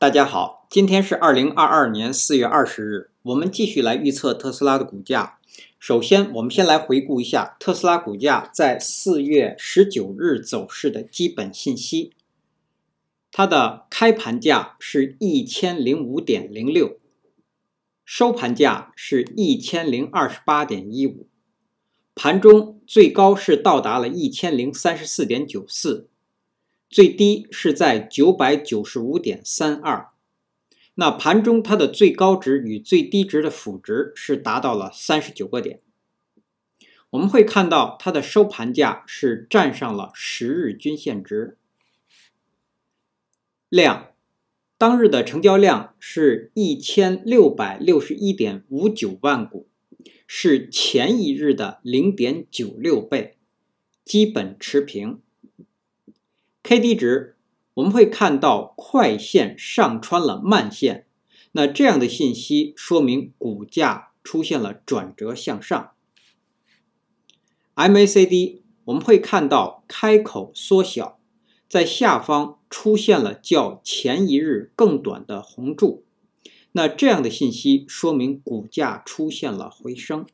大家好，今天是二零二二年四月二十日，我们继续来预测特斯拉的股价。首先，我们先来回顾一下特斯拉股价在四月十九日走势的基本信息。它的开盘价是一千零五点零六，收盘价是一千零二十八点一五，盘中最高是到达了一千零三十四点九四。最低是在九百九十五点三二，那盘中它的最高值与最低值的幅值是达到了三十九个点。我们会看到它的收盘价是站上了十日均线值。量，当日的成交量是一千六百六十一点五九万股，是前一日的零点九六倍，基本持平。K D 值，我们会看到快线上穿了慢线，那这样的信息说明股价出现了转折向上。M A C D 我们会看到开口缩小，在下方出现了较前一日更短的红柱，那这样的信息说明股价出现了回升。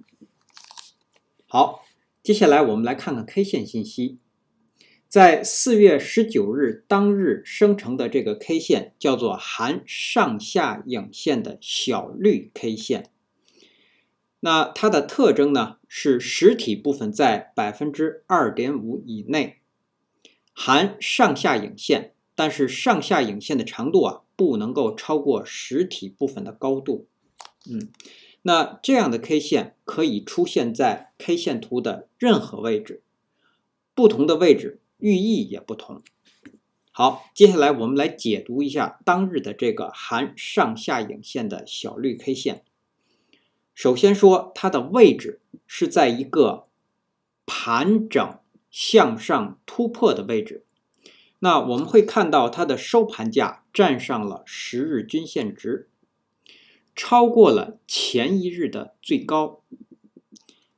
好，接下来我们来看看 K 线信息。在四月十九日当日生成的这个 K 线叫做含上下影线的小绿 K 线。那它的特征呢是实体部分在百分之二点五以内，含上下影线，但是上下影线的长度啊不能够超过实体部分的高度。嗯，那这样的 K 线可以出现在 K 线图的任何位置，不同的位置。寓意也不同。好，接下来我们来解读一下当日的这个含上下影线的小绿 K 线。首先说它的位置是在一个盘整向上突破的位置。那我们会看到它的收盘价站上了十日均线值，超过了前一日的最高。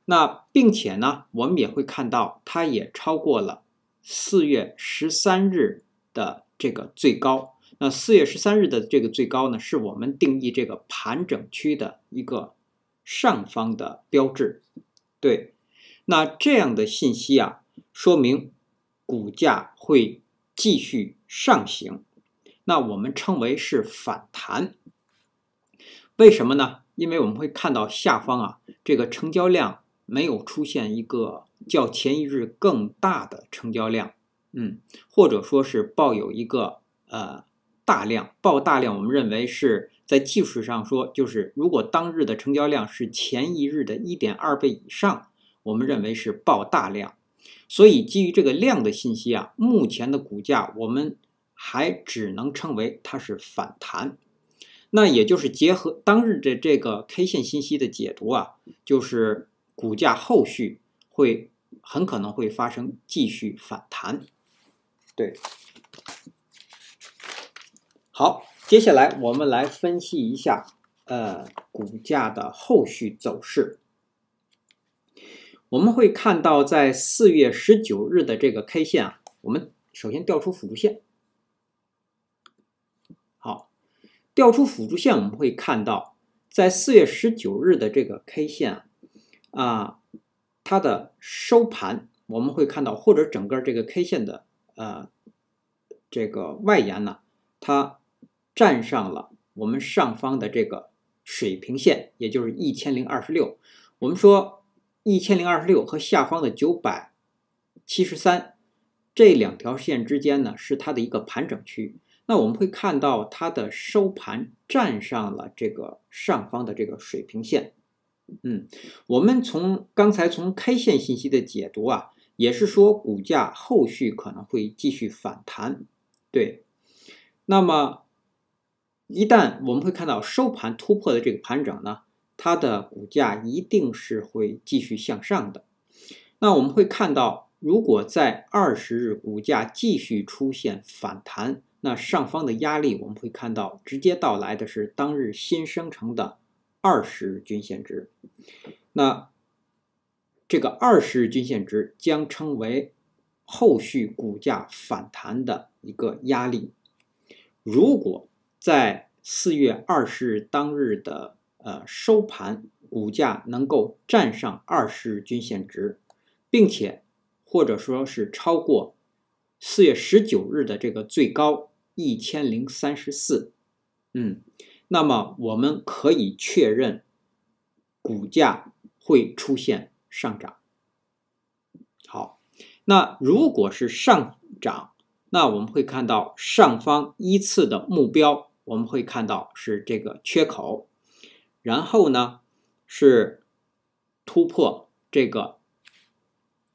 那并且呢，我们也会看到它也超过了。四月十三日的这个最高，那四月十三日的这个最高呢，是我们定义这个盘整区的一个上方的标志。对，那这样的信息啊，说明股价会继续上行，那我们称为是反弹。为什么呢？因为我们会看到下方啊，这个成交量。没有出现一个较前一日更大的成交量，嗯，或者说是抱有一个呃大量报大量，我们认为是在技术上说，就是如果当日的成交量是前一日的一点二倍以上，我们认为是报大量。所以基于这个量的信息啊，目前的股价我们还只能称为它是反弹。那也就是结合当日的这个 K 线信息的解读啊，就是。股价后续会很可能会发生继续反弹，对。好，接下来我们来分析一下呃股价的后续走势。我们会看到在四月十九日的这个 K 线啊，我们首先调出辅助线。好，调出辅助线，我们会看到在四月十九日的这个 K 线啊。啊，它的收盘我们会看到，或者整个这个 K 线的呃这个外沿呢，它站上了我们上方的这个水平线，也就是一千零二十六。我们说一千零二十六和下方的九百七十三这两条线之间呢，是它的一个盘整区那我们会看到它的收盘站上了这个上方的这个水平线。嗯，我们从刚才从 K 线信息的解读啊，也是说股价后续可能会继续反弹，对。那么一旦我们会看到收盘突破的这个盘整呢，它的股价一定是会继续向上的。那我们会看到，如果在二十日股价继续出现反弹，那上方的压力我们会看到，直接到来的是当日新生成的。二十日均线值，那这个二十日均线值将称为后续股价反弹的一个压力。如果在四月二十日当日的呃收盘，股价能够站上二十日均线值，并且或者说是超过四月十九日的这个最高一千零三十四，嗯。那么我们可以确认，股价会出现上涨。好，那如果是上涨，那我们会看到上方依次的目标，我们会看到是这个缺口，然后呢是突破这个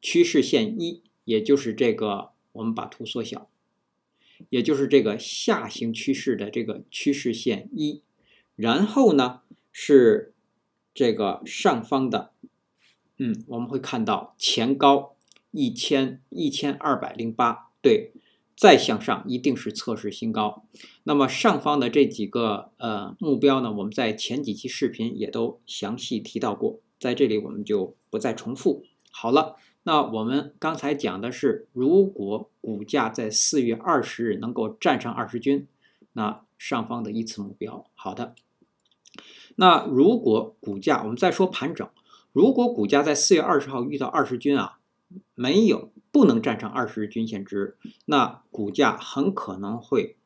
趋势线一，也就是这个我们把图缩小。也就是这个下行趋势的这个趋势线一，然后呢是这个上方的，嗯，我们会看到前高一千一千二百零八对，再向上一定是测试新高。那么上方的这几个呃目标呢，我们在前几期视频也都详细提到过，在这里我们就不再重复。好了。那我们刚才讲的是，如果股价在四月二十日能够站上二十均，那上方的一次目标。好的，那如果股价，我们再说盘整，如果股价在四月二十号遇到二十均啊，没有不能站上二十日均线值，那股价很可能会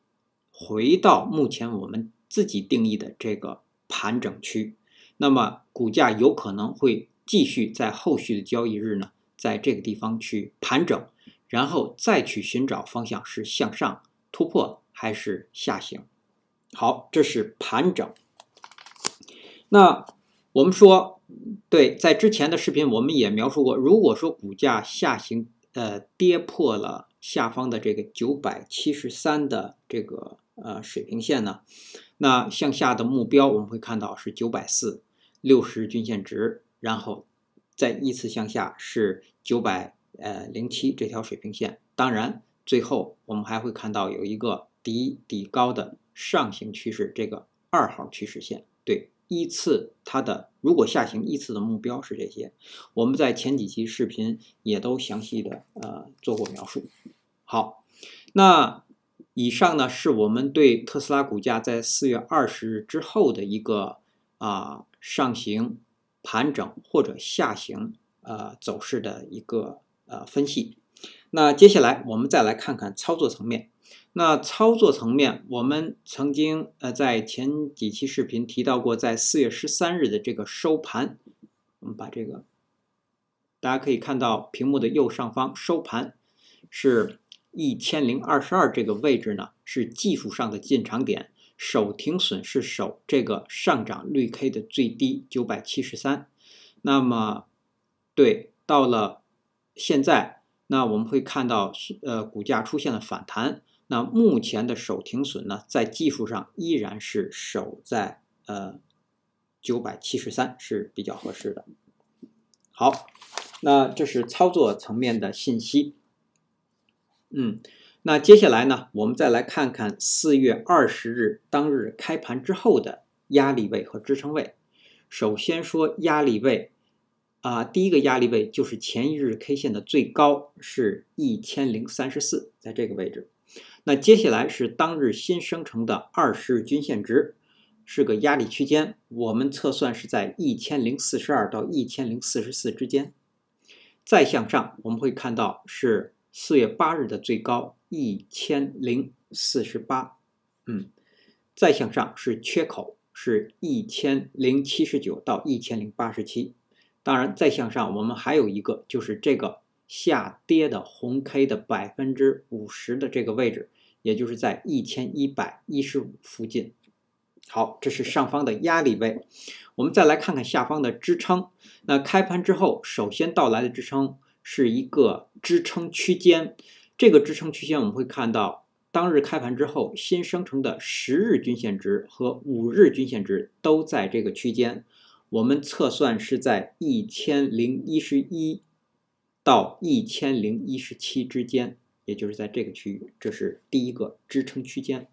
回到目前我们自己定义的这个盘整区，那么股价有可能会继续在后续的交易日呢？在这个地方去盘整，然后再去寻找方向是向上突破还是下行。好，这是盘整。那我们说，对，在之前的视频我们也描述过，如果说股价下行，呃，跌破了下方的这个九百七十三的这个呃水平线呢，那向下的目标我们会看到是九百四六十均线值，然后。在依次向下是九百呃零七这条水平线，当然最后我们还会看到有一个底底高的上行趋势，这个二号趋势线。对，依次它的如果下行依次的目标是这些，我们在前几期视频也都详细的呃做过描述。好，那以上呢是我们对特斯拉股价在四月二十日之后的一个啊上行。盘整或者下行呃走势的一个呃分析，那接下来我们再来看看操作层面。那操作层面，我们曾经呃在前几期视频提到过，在四月十三日的这个收盘，我们把这个大家可以看到屏幕的右上方收盘是一千零二十二这个位置呢，是技术上的进场点。首停损是守这个上涨率 K 的最低九百七十三，那么对到了现在，那我们会看到呃股价出现了反弹，那目前的首停损呢，在技术上依然是守在呃九百七十三是比较合适的。好，那这是操作层面的信息。嗯。那接下来呢？我们再来看看四月二十日当日开盘之后的压力位和支撑位。首先说压力位，啊，第一个压力位就是前一日 K 线的最高是一千零三十四，在这个位置。那接下来是当日新生成的二十日均线值，是个压力区间，我们测算是在一千零四十二到一千零四十四之间。再向上，我们会看到是。四月八日的最高一千零四十八，嗯，再向上是缺口，是一千零七十九到一千零八十七。当然，再向上我们还有一个就是这个下跌的红 K 的百分之五十的这个位置，也就是在一千一百一十五附近。好，这是上方的压力位。我们再来看看下方的支撑。那开盘之后首先到来的支撑。是一个支撑区间，这个支撑区间我们会看到，当日开盘之后新生成的十日均线值和五日均线值都在这个区间，我们测算是在一千零一十一到一千零一十七之间，也就是在这个区域，这是第一个支撑区间。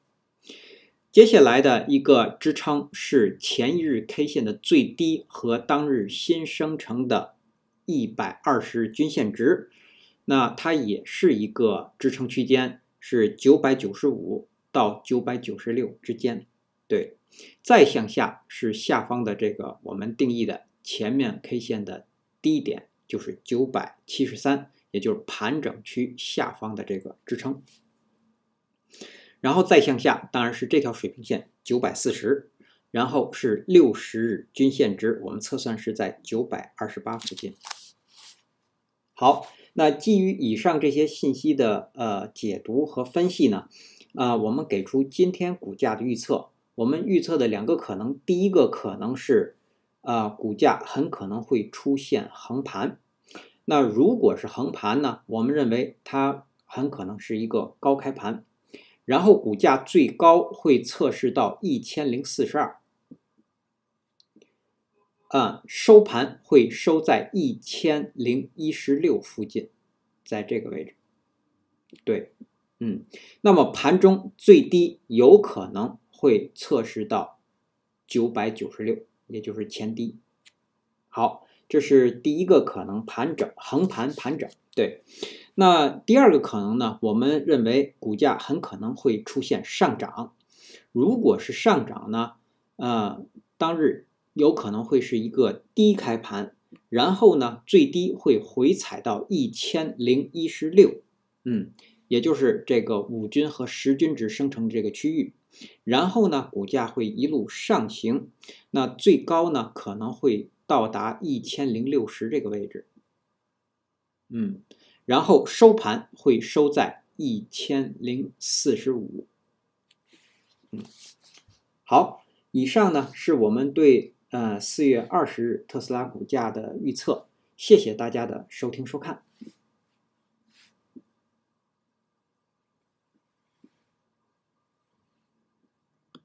接下来的一个支撑是前一日 K 线的最低和当日新生成的。一百二十均线值，那它也是一个支撑区间，是九百九十五到九百九十六之间。对，再向下是下方的这个我们定义的前面 K 线的低点，就是九百七十三，也就是盘整区下方的这个支撑。然后再向下，当然是这条水平线九百四十。然后是六十日均线值，我们测算是在九百二十八附近。好，那基于以上这些信息的呃解读和分析呢，啊，我们给出今天股价的预测。我们预测的两个可能，第一个可能是，啊，股价很可能会出现横盘。那如果是横盘呢，我们认为它很可能是一个高开盘，然后股价最高会测试到一千零四十二。啊，收盘会收在一千零一十六附近，在这个位置。对，嗯，那么盘中最低有可能会测试到九百九十六，也就是前低。好，这是第一个可能盘整、横盘盘整。对，那第二个可能呢？我们认为股价很可能会出现上涨。如果是上涨呢？啊，当日。有可能会是一个低开盘，然后呢，最低会回踩到一千零一十六，嗯，也就是这个五均和十均值生成的这个区域，然后呢，股价会一路上行，那最高呢可能会到达一千零六十这个位置，嗯，然后收盘会收在一千零四十五，嗯，好，以上呢是我们对。呃，四月二十日特斯拉股价的预测。谢谢大家的收听收看。